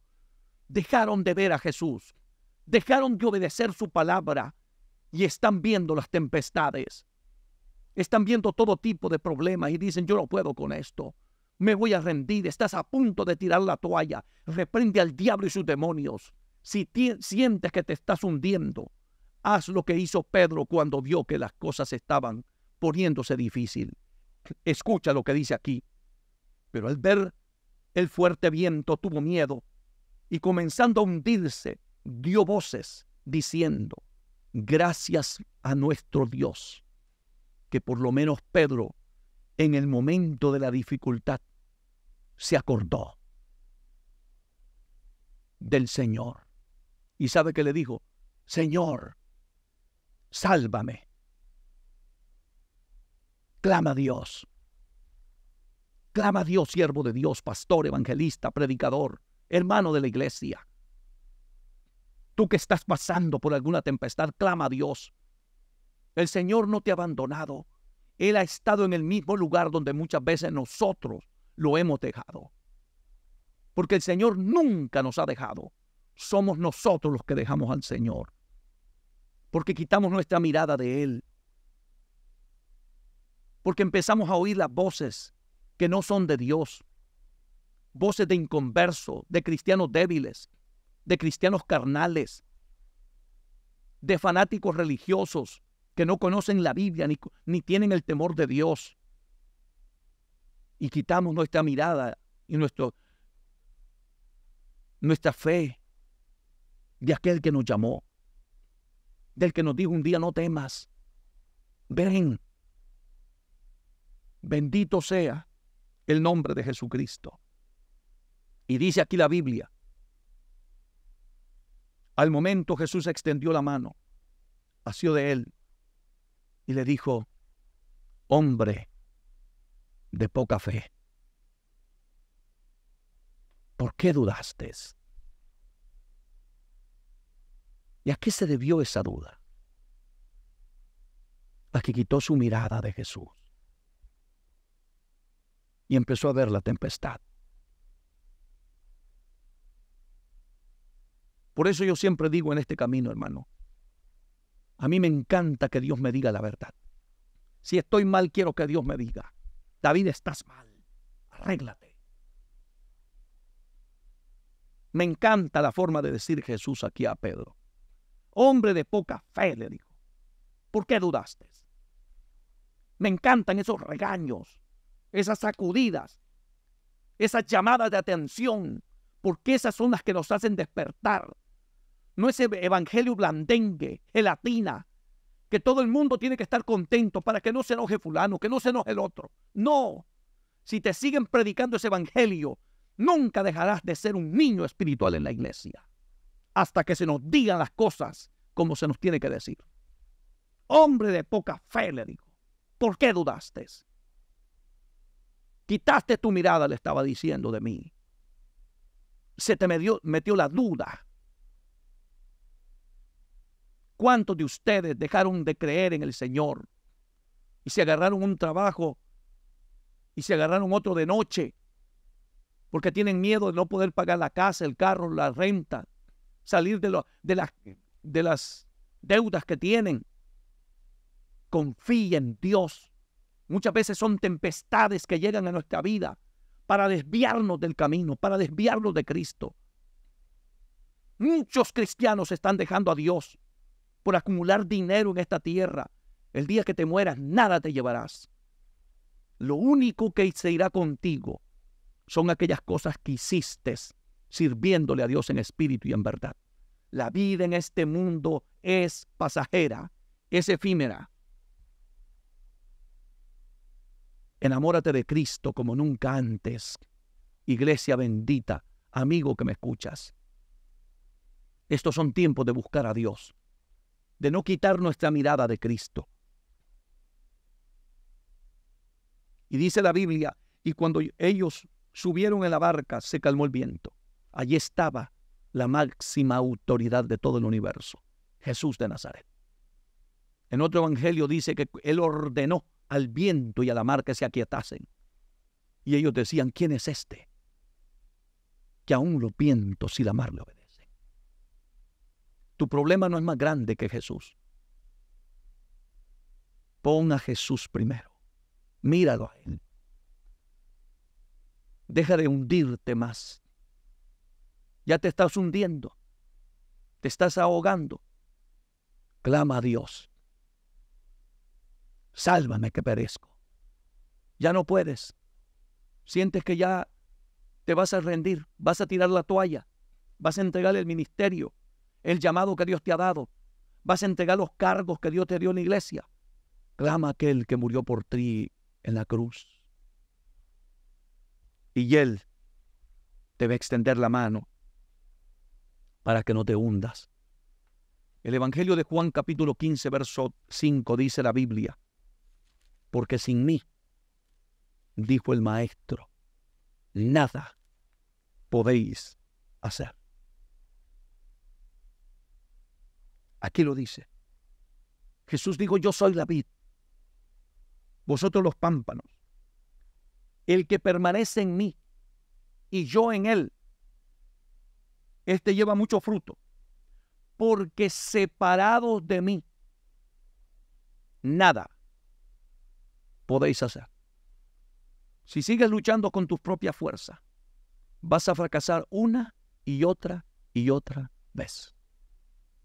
Speaker 1: Dejaron de ver a Jesús, dejaron de obedecer su palabra y están viendo las tempestades. Están viendo todo tipo de problemas y dicen, yo no puedo con esto. Me voy a rendir, estás a punto de tirar la toalla. Reprende al diablo y sus demonios. Si sientes que te estás hundiendo, haz lo que hizo Pedro cuando vio que las cosas estaban poniéndose difícil. Escucha lo que dice aquí. Pero al ver el fuerte viento tuvo miedo y comenzando a hundirse, dio voces diciendo, gracias a nuestro Dios, que por lo menos Pedro, en el momento de la dificultad, se acordó del Señor. ¿Y sabe que le dijo? Señor, sálvame. Clama a Dios. Clama a Dios, siervo de Dios, pastor, evangelista, predicador, hermano de la iglesia. Tú que estás pasando por alguna tempestad, clama a Dios. El Señor no te ha abandonado. Él ha estado en el mismo lugar donde muchas veces nosotros lo hemos dejado. Porque el Señor nunca nos ha dejado. Somos nosotros los que dejamos al Señor. Porque quitamos nuestra mirada de Él porque empezamos a oír las voces que no son de Dios, voces de inconverso, de cristianos débiles, de cristianos carnales, de fanáticos religiosos que no conocen la Biblia ni, tienen el temor de Dios. Y quitamos nuestra mirada y nuestro, nuestra fe de aquel que nos llamó, del que nos dijo un día no temas, ven, Bendito sea el nombre de Jesucristo. Y dice aquí la Biblia, al momento Jesús extendió la mano, asió de él y le dijo, hombre de poca fe, ¿por qué dudaste? ¿Y a qué se debió esa duda? A que quitó su mirada de Jesús y empezó a ver la tempestad. Por eso yo siempre digo en este camino, hermano, a mí me encanta que Dios me diga la verdad. Si estoy mal, quiero que Dios me diga, David, estás mal, arréglate. Me encanta la forma de decir Jesús aquí a Pedro. Hombre de poca fe, le digo. ¿por qué dudaste? Me encantan esos regaños esas sacudidas, esas llamadas de atención, porque esas son las que nos hacen despertar. No ese evangelio blandengue, gelatina, que todo el mundo tiene que estar contento para que no se enoje fulano, que no se enoje el otro. No, si te siguen predicando ese evangelio, nunca dejarás de ser un niño espiritual en la iglesia, hasta que se nos digan las cosas como se nos tiene que decir. Hombre de poca fe, le digo, ¿por qué dudaste? Quitaste tu mirada, le estaba diciendo de mí. Se te metió, la duda. ¿Cuántos de ustedes dejaron de creer en el Señor y se agarraron un trabajo y se agarraron otro de noche porque tienen miedo de no poder pagar la casa, el carro, la renta, salir de, de las deudas que tienen? Confía en Dios Muchas veces son tempestades que llegan a nuestra vida para desviarnos del camino, para desviarnos de Cristo. Muchos cristianos están dejando a Dios por acumular dinero en esta tierra. El día que te mueras, nada te llevarás. Lo único que se irá contigo son aquellas cosas que hiciste sirviéndole a Dios en espíritu y en verdad. La vida en este mundo es pasajera, es efímera. Enamórate de Cristo como nunca antes. Iglesia bendita, amigo que me escuchas. Estos son tiempos de buscar a Dios, de no quitar nuestra mirada de Cristo. Y dice la Biblia, y cuando ellos subieron en la barca, se calmó el viento. Allí estaba la máxima autoridad de todo el universo, Jesús de Nazaret. En otro evangelio dice que Él ordenó al viento y a la mar que se aquietasen. Y ellos decían, ¿quién es este? Que aún los vientos y la mar le obedecen. Tu problema no es más grande que Jesús. Pon a Jesús primero. Míralo a Él. Deja de hundirte más. Ya te estás hundiendo. Te estás ahogando. Clama a Dios sálvame que perezco. Ya no puedes. Sientes que ya te vas a rendir, vas a tirar la toalla, vas a entregar el ministerio, el llamado que Dios te ha dado, vas a entregar los cargos que Dios te dio en la iglesia. Clama aquel que murió por ti en la cruz. Y Él te va a extender la mano para que no te hundas. El Evangelio de Juan capítulo 15, verso 5 dice la Biblia porque sin mí, dijo el Maestro, nada podéis hacer. Aquí lo dice. Jesús dijo, yo soy la vid, vosotros los pámpanos. El que permanece en mí y yo en él, este lleva mucho fruto, porque separados de mí, nada podéis hacer. Si sigues luchando con tus propias fuerzas, vas a fracasar una y otra y otra vez.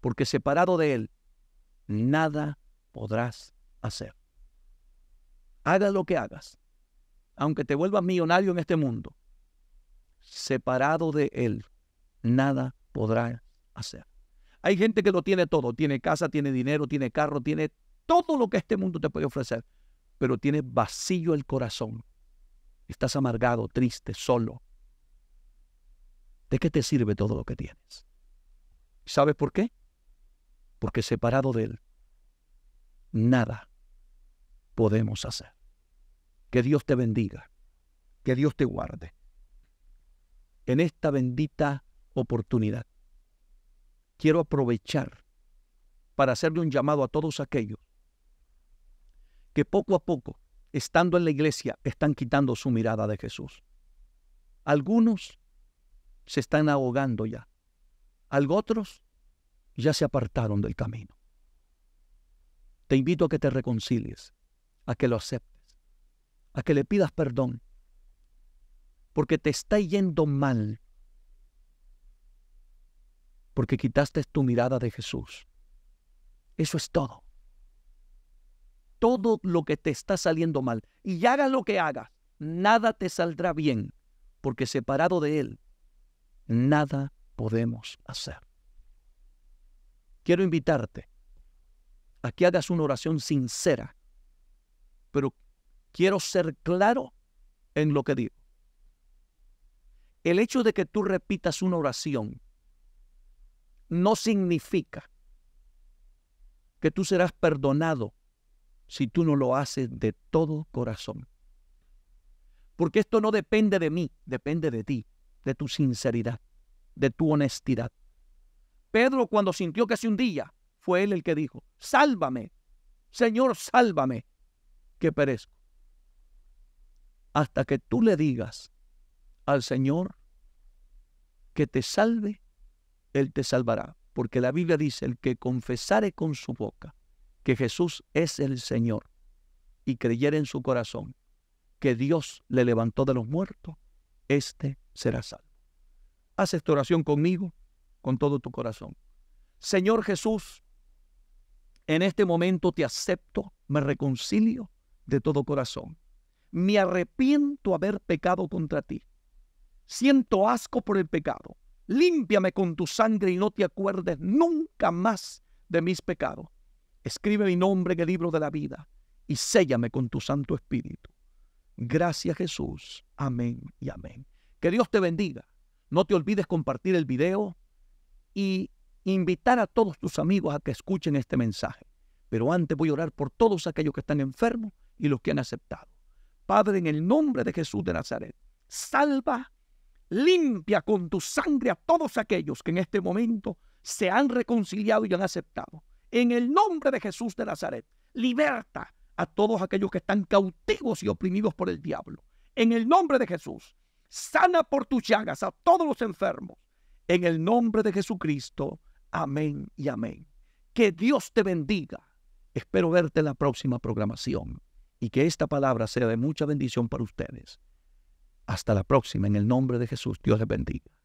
Speaker 1: Porque separado de Él, nada podrás hacer. haga lo que hagas, aunque te vuelvas millonario en este mundo, separado de Él, nada podrás hacer. Hay gente que lo tiene todo, tiene casa, tiene dinero, tiene carro, tiene todo lo que este mundo te puede ofrecer, pero tienes vacío el corazón. Estás amargado, triste, solo. ¿De qué te sirve todo lo que tienes? ¿Sabes por qué? Porque separado de Él, nada podemos hacer. Que Dios te bendiga, que Dios te guarde. En esta bendita oportunidad, quiero aprovechar para hacerle un llamado a todos aquellos que poco a poco, estando en la iglesia, están quitando su mirada de Jesús. Algunos se están ahogando ya. otros ya se apartaron del camino. Te invito a que te reconcilies, a que lo aceptes, a que le pidas perdón, porque te está yendo mal, porque quitaste tu mirada de Jesús. Eso es todo todo lo que te está saliendo mal. Y hagas lo que hagas, nada te saldrá bien, porque separado de Él, nada podemos hacer. Quiero invitarte a que hagas una oración sincera, pero quiero ser claro en lo que digo. El hecho de que tú repitas una oración no significa que tú serás perdonado si tú no lo haces de todo corazón. Porque esto no depende de mí, depende de ti, de tu sinceridad, de tu honestidad. Pedro cuando sintió que se hundía, fue él el que dijo, sálvame, Señor, sálvame, que perezco. Hasta que tú le digas al Señor que te salve, Él te salvará. Porque la Biblia dice, el que confesare con su boca que Jesús es el Señor y creyere en su corazón que Dios le levantó de los muertos, éste será salvo. Haz esta oración conmigo con todo tu corazón. Señor Jesús, en este momento te acepto, me reconcilio de todo corazón. Me arrepiento haber pecado contra ti. Siento asco por el pecado. Límpiame con tu sangre y no te acuerdes nunca más de mis pecados. Escribe mi nombre en el libro de la vida y séllame con tu Santo Espíritu. Gracias Jesús. Amén y amén. Que Dios te bendiga. No te olvides compartir el video y invitar a todos tus amigos a que escuchen este mensaje. Pero antes voy a orar por todos aquellos que están enfermos y los que han aceptado. Padre, en el nombre de Jesús de Nazaret, salva, limpia con tu sangre a todos aquellos que en este momento se han reconciliado y han aceptado en el nombre de Jesús de Nazaret. Liberta a todos aquellos que están cautivos y oprimidos por el diablo. En el nombre de Jesús. Sana por tus llagas a todos los enfermos. En el nombre de Jesucristo. Amén y amén. Que Dios te bendiga. Espero verte en la próxima programación y que esta palabra sea de mucha bendición para ustedes. Hasta la próxima, en el nombre de Jesús. Dios les bendiga.